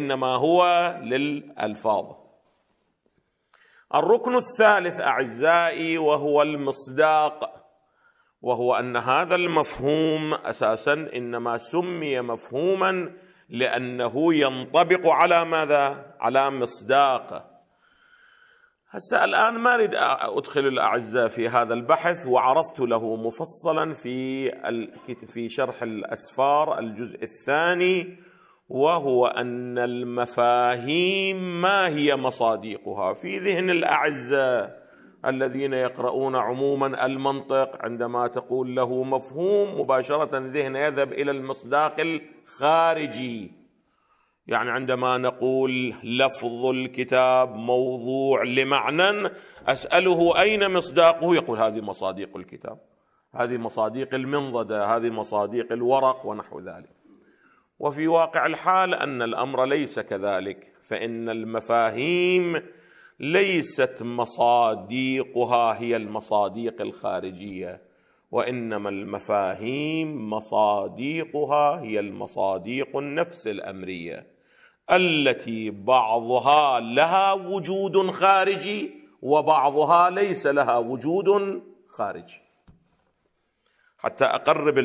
إنما هو للألفاظ الركن الثالث أعزائي وهو المصداق وهو أن هذا المفهوم أساسا إنما سمي مفهوما لأنه ينطبق على ماذا؟ على مصداق هسه الآن ما أريد أدخل الأعزاء في هذا البحث وعرضت له مفصلا في في شرح الأسفار الجزء الثاني وهو ان المفاهيم ما هي مصادقها في ذهن الاعزه الذين يقرؤون عموما المنطق عندما تقول له مفهوم مباشره ذهن يذهب الى المصداق الخارجي يعني عندما نقول لفظ الكتاب موضوع لمعنى اساله اين مصداقه يقول هذه مصادق الكتاب هذه مصادق المنضده هذه مصادق الورق ونحو ذلك وفي واقع الحال ان الامر ليس كذلك فان المفاهيم ليست مصاديقها هي المصاديق الخارجيه وانما المفاهيم مصاديقها هي المصاديق النفس الامريه التي بعضها لها وجود خارجي وبعضها ليس لها وجود خارجي حتى أقرب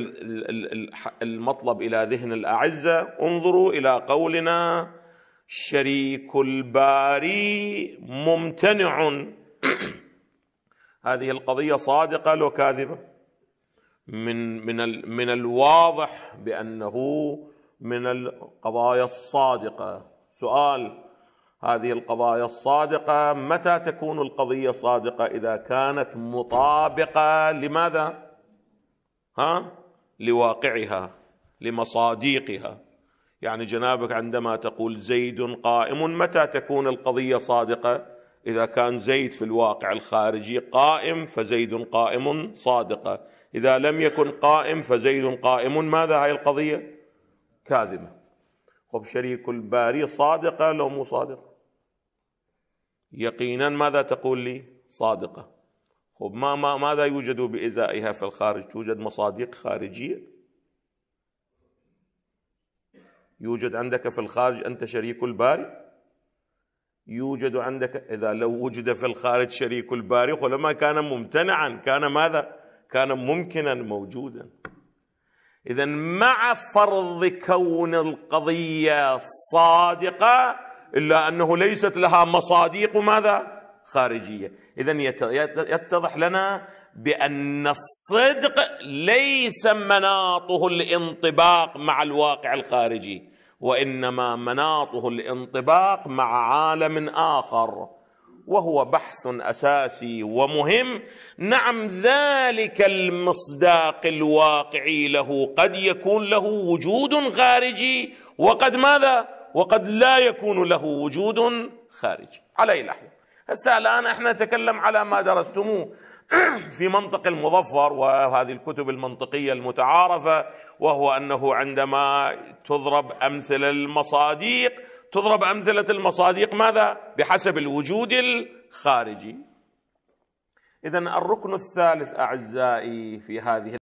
المطلب إلى ذهن الأعزة انظروا إلى قولنا شريك الباري ممتنع هذه القضية صادقة لو كاذبة من من من الواضح بأنه من القضايا الصادقة سؤال هذه القضايا الصادقة متى تكون القضية صادقة إذا كانت مطابقة لماذا؟ ها لواقعها لمصاديقها يعني جنابك عندما تقول زيد قائم متى تكون القضيه صادقه اذا كان زيد في الواقع الخارجي قائم فزيد قائم صادقه اذا لم يكن قائم فزيد قائم ماذا هاي القضيه كاذبه خب شريك الباري صادقه لو مو صادقه يقينا ماذا تقول لي صادقه وما ما ماذا يوجد بإزائها في الخارج توجد مصادق خارجية يوجد عندك في الخارج أنت شريك الباري يوجد عندك إذا لو وجد في الخارج شريك الباري ولما كان ممتنعا كان ماذا كان ممكنا موجودا إذا مع فرض كون القضية صادقة إلا أنه ليست لها مصادق ماذا خارجيه اذا يتضح لنا بان الصدق ليس مناطه الانطباق مع الواقع الخارجي وانما مناطه الانطباق مع عالم اخر وهو بحث اساسي ومهم نعم ذلك المصداق الواقعي له قد يكون له وجود خارجي وقد ماذا وقد لا يكون له وجود خارجي على اي الاحوال هسه الآن احنا نتكلم على ما درستموه في منطق المظفر وهذه الكتب المنطقية المتعارفة وهو أنه عندما تضرب أمثلة المصاديق تضرب أمثلة المصاديق ماذا؟ بحسب الوجود الخارجي إذا الركن الثالث أعزائي في هذه